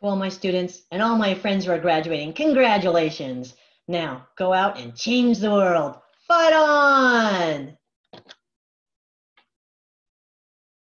to all my students and all my friends who are graduating, congratulations. Now go out and change the world. Fight on!